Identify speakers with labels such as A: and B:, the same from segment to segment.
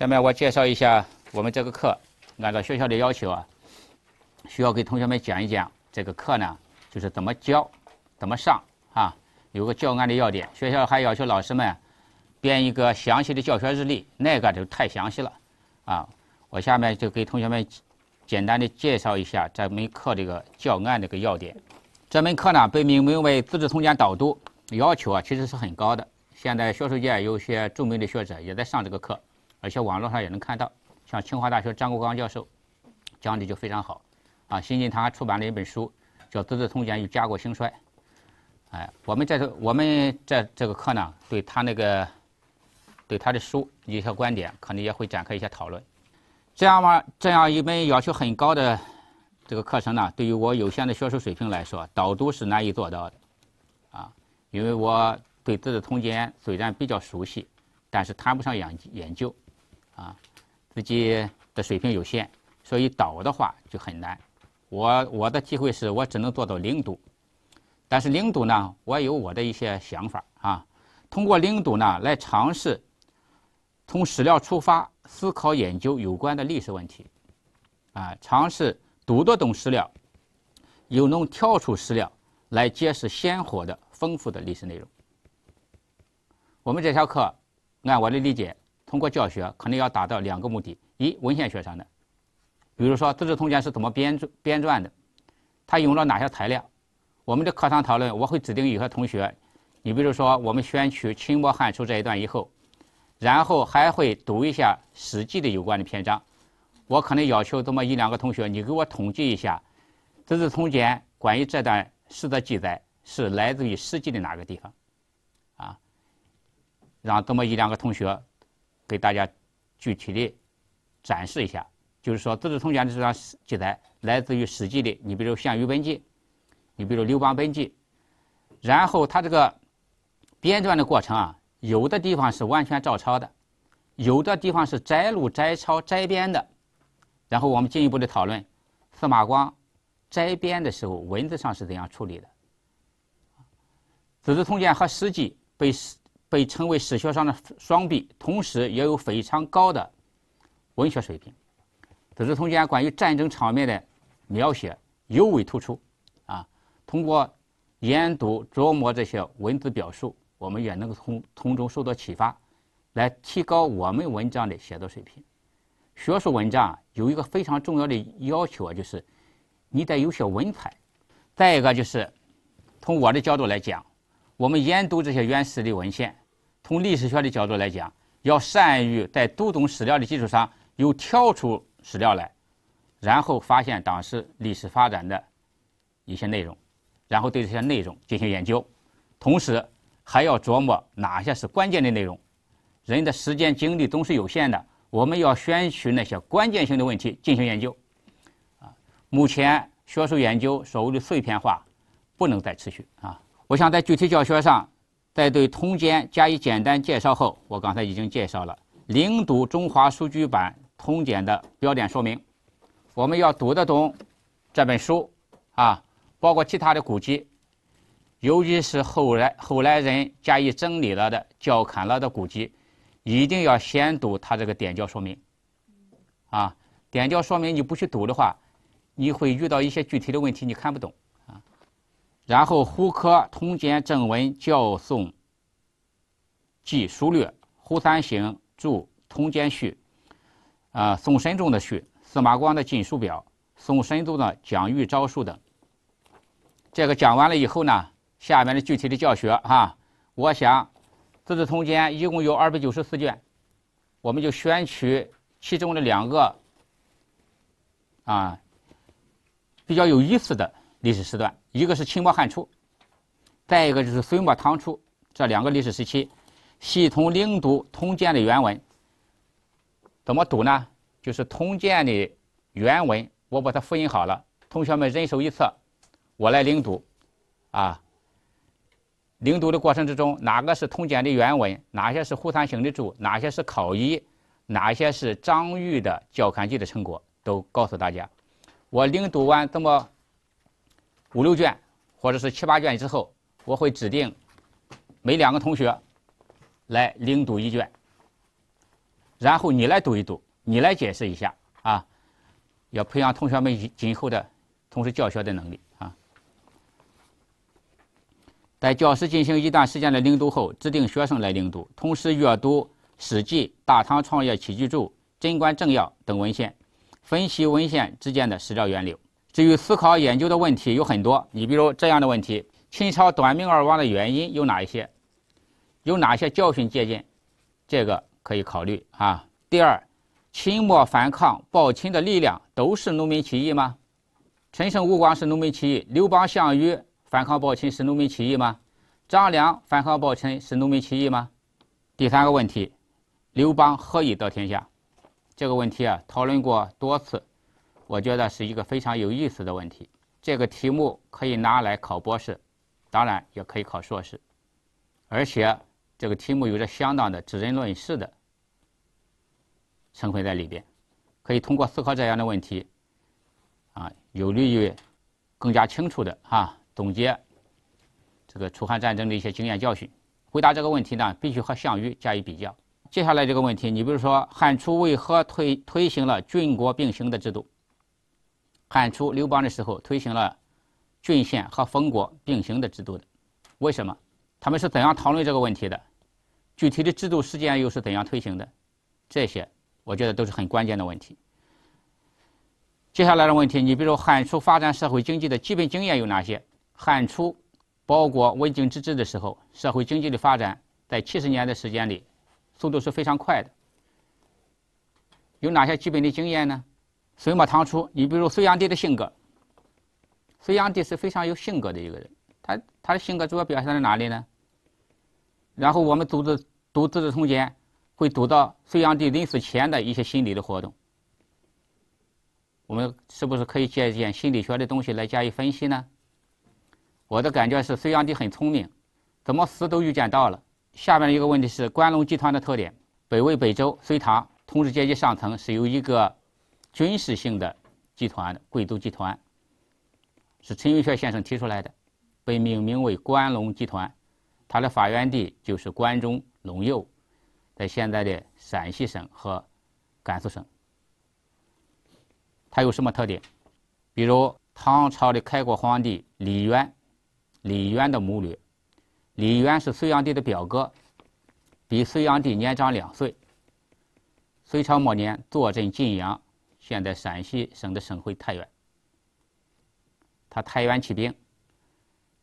A: 下面我介绍一下我们这个课，按照学校的要求啊，需要给同学们讲一讲这个课呢，就是怎么教，怎么上啊。有个教案的要点，学校还要求老师们编一个详细的教学日历，那个就太详细了啊。我下面就给同学们简单的介绍一下这门课这个教案这个要点。这门课呢被命名为《资治通鉴导读》，要求啊其实是很高的。现在学术界有些著名的学者也在上这个课。而且网络上也能看到，像清华大学张国刚教授讲的就非常好，啊，新晋堂还出版了一本书叫《资治通鉴与家国兴衰》，哎，我们在这我们这这个课呢，对他那个对他的书一些观点，可能也会展开一些讨论。这样嘛，这样一本要求很高的这个课程呢，对于我有限的学术水平来说，导读是难以做到的，啊，因为我对《资治通鉴》虽然比较熟悉，但是谈不上研研究。啊，自己的水平有限，所以导的话就很难。我我的机会是我只能做到零度，但是零度呢，我有我的一些想法啊。通过零度呢，来尝试从史料出发思考研究有关的历史问题，啊，尝试读得懂史料，又能跳出史料来揭示鲜活的丰富的历史内容。我们这堂课，按我的理解。通过教学，可能要达到两个目的：一，文献学上的，比如说《资治通鉴》是怎么编编撰的，它用了哪些材料？我们的课堂讨论，我会指定有些同学，你比如说，我们选取秦末汉初这一段以后，然后还会读一下《史记》的有关的篇章。我可能要求这么一两个同学，你给我统计一下，《资治通鉴》关于这段诗的记载是来自于《史记》的哪个地方？啊，让这么一两个同学。给大家具体的展示一下，就是说《资治通鉴》的这段记载来自于《史记》的，你比如《项羽本纪》，你比如《刘邦本纪》，然后它这个编撰的过程啊，有的地方是完全照抄的，有的地方是摘录、摘抄、摘编的。然后我们进一步的讨论司马光摘编的时候文字上是怎样处理的，《资治通鉴》和《史记》被史。被称为史学上的双璧，同时也有非常高的文学水平。《资治通鉴》关于战争场面的描写尤为突出啊！通过研读、琢磨这些文字表述，我们也能够从从中受到启发，来提高我们文章的写作水平。学术文章有一个非常重要的要求啊，就是你得有些文采。再一个就是，从我的角度来讲。我们研读这些原始的文献，从历史学的角度来讲，要善于在读懂史料的基础上，又挑出史料来，然后发现当时历史发展的一些内容，然后对这些内容进行研究，同时还要琢磨哪些是关键的内容。人的时间精力总是有限的，我们要选取那些关键性的问题进行研究。啊，目前学术研究所谓的碎片化，不能再持续啊。我想在具体教学上，在对《通奸加以简单介绍后，我刚才已经介绍了《零读中华书局版通简的标点说明。我们要读得懂这本书啊，包括其他的古籍，尤其是后来后来人加以整理了的校勘了的古籍，一定要先读它这个点教说明。啊，点教说明你不去读的话，你会遇到一些具体的问题，你看不懂。然后，胡科《通鉴正文》教诵，《记书略》；胡三省著通鉴序》，啊，宋神宗的序，司马光的《进书表》，宋神宗的讲谕诏书等。这个讲完了以后呢，下面的具体的教学哈，我想，《资治通鉴》一共有二百九十四卷，我们就选取其中的两个，啊，比较有意思的历史时段。一个是秦末汉初，再一个就是隋末唐初这两个历史时期。系统领读《通鉴》的原文，怎么读呢？就是《通鉴》的原文，我把它复印好了，同学们人手一册，我来领读。啊，领读的过程之中，哪个是《通鉴》的原文，哪些是胡三省的注，哪些是考一，哪些是张玉的教刊记的成果，都告诉大家。我领读完这么。五六卷，或者是七八卷之后，我会指定每两个同学来领读一卷，然后你来读一读，你来解释一下啊，要培养同学们今后的从事教学的能力啊。在教师进行一段时间的领读后，指定学生来领读，同时阅读《史记》《大唐创业起居注》《贞观政要》等文献，分析文献之间的史料源流。对于思考研究的问题有很多，你比如这样的问题：秦朝短命而亡的原因有哪一些？有哪些教训借鉴？这个可以考虑啊。第二，秦末反抗暴秦的力量都是农民起义吗？陈胜吴广是农民起义，刘邦项羽反抗暴秦是农民起义吗？张良反抗暴秦是农民起义吗？第三个问题：刘邦何以得天下？这个问题啊，讨论过多次。我觉得是一个非常有意思的问题。这个题目可以拿来考博士，当然也可以考硕士，而且这个题目有着相当的知人论事的成分在里边。可以通过思考这样的问题，啊，有利于更加清楚的哈总结这个楚汉战争的一些经验教训。回答这个问题呢，必须和项羽加以比较。接下来这个问题，你比如说汉初为何推推行了郡国并行的制度？汉初刘邦的时候推行了郡县和封国并行的制度的，为什么？他们是怎样讨论这个问题的？具体的制度实践又是怎样推行的？这些，我觉得都是很关键的问题。接下来的问题，你比如汉初发展社会经济的基本经验有哪些？汉初包括文景之治的时候，社会经济的发展在七十年的时间里，速度是非常快的。有哪些基本的经验呢？隋末唐初，你比如隋炀帝的性格，隋炀帝是非常有性格的一个人。他他的性格主要表现在哪里呢？然后我们读的读《资治通鉴》，会读到隋炀帝临死前的一些心理的活动。我们是不是可以借鉴心理学的东西来加以分析呢？我的感觉是，隋炀帝很聪明，怎么死都预见到了。下面一个问题是关陇集团的特点。北魏、北周、隋唐统治阶级上层是由一个。军事性的集团，贵族集团，是陈寅恪先生提出来的，被命名为关陇集团。它的发源地就是关中陇右，在现在的陕西省和甘肃省。它有什么特点？比如唐朝的开国皇帝李渊，李渊的母女，李渊是隋炀帝的表哥，比隋炀帝年长两岁。隋朝末年，坐镇晋阳。现在陕西省的省会太原，他太原起兵，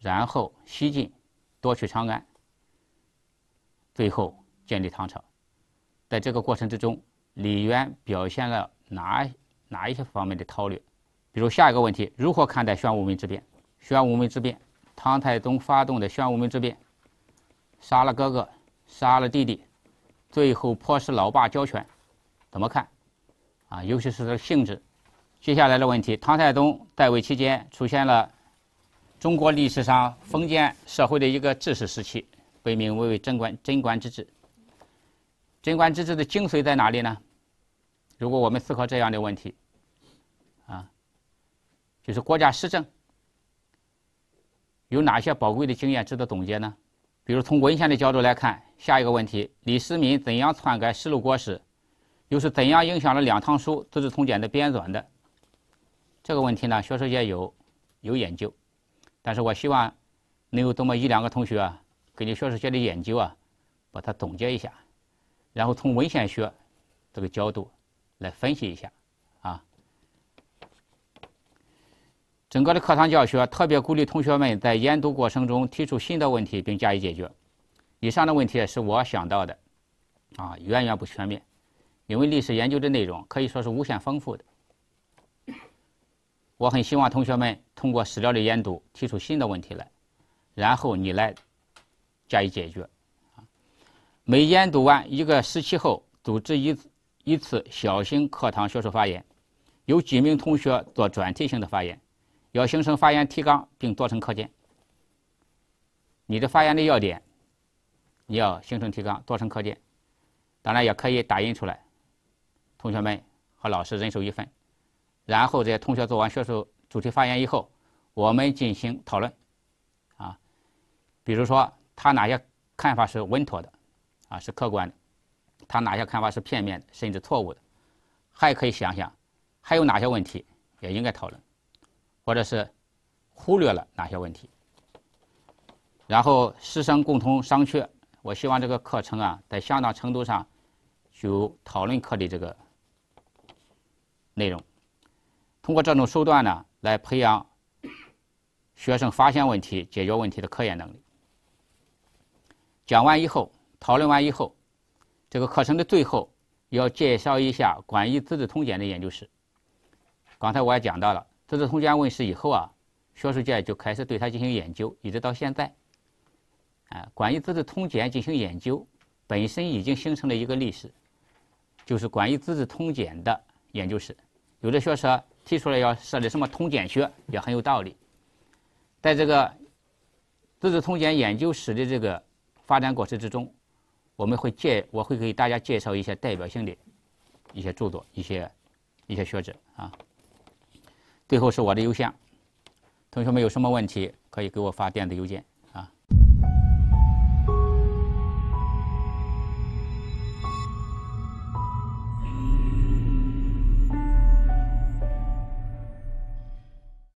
A: 然后西进，夺取长安，最后建立唐朝。在这个过程之中，李渊表现了哪哪一些方面的韬略？比如下一个问题：如何看待玄武门之变？玄武门之变，唐太宗发动的玄武门之变，杀了哥哥，杀了弟弟，最后迫使老爸交权，怎么看？啊，尤其是它的性质。接下来的问题，唐太宗在位期间出现了中国历史上封建社会的一个治世时期，被命名为“贞观贞观之治”。贞观之治的精髓在哪里呢？如果我们思考这样的问题，啊，就是国家施政有哪些宝贵的经验值得总结呢？比如从文献的角度来看，下一个问题：李世民怎样篡改史录国史？又是怎样影响了《两堂书》《资治通鉴》的编纂的？这个问题呢，学术界有有研究，但是我希望，能有这么一两个同学，啊，根据学术界的研究啊，把它总结一下，然后从文献学这个角度来分析一下，啊。整个的课堂教学特别鼓励同学们在研读过程中提出新的问题并加以解决。以上的问题是我想到的，啊，远远不全面。因为历史研究的内容可以说是无限丰富的，我很希望同学们通过史料的研读提出新的问题来，然后你来加以解决。每研读完一个时期后，组织一次一次小型课堂学术发言，由几名同学做专题性的发言，要形成发言提纲并做成课件。你的发言的要点，你要形成提纲，做成课件，当然也可以打印出来。同学们和老师人手一份，然后在同学做完学术主题发言以后，我们进行讨论，啊，比如说他哪些看法是稳妥的，啊是客观的，他哪些看法是片面的甚至错误的，还可以想想还有哪些问题也应该讨论，或者是忽略了哪些问题，然后师生共同商榷。我希望这个课程啊，在相当程度上具有讨论课的这个。内容，通过这种手段呢，来培养学生发现问题、解决问题的科研能力。讲完以后，讨论完以后，这个课程的最后要介绍一下关于《资治通鉴》的研究史。刚才我也讲到了，《资治通鉴》问世以后啊，学术界就开始对它进行研究，一直到现在。啊，关于《资治通鉴》进行研究，本身已经形成了一个历史，就是关于《资治通鉴》的。研究史，有的学者提出来要设立什么通鉴学，也很有道理。在这个《资治通鉴》研究史的这个发展过程之中，我们会介我会给大家介绍一些代表性的一些著作、一些一些学者啊。最后是我的邮箱，同学们有什么问题可以给我发电子邮件。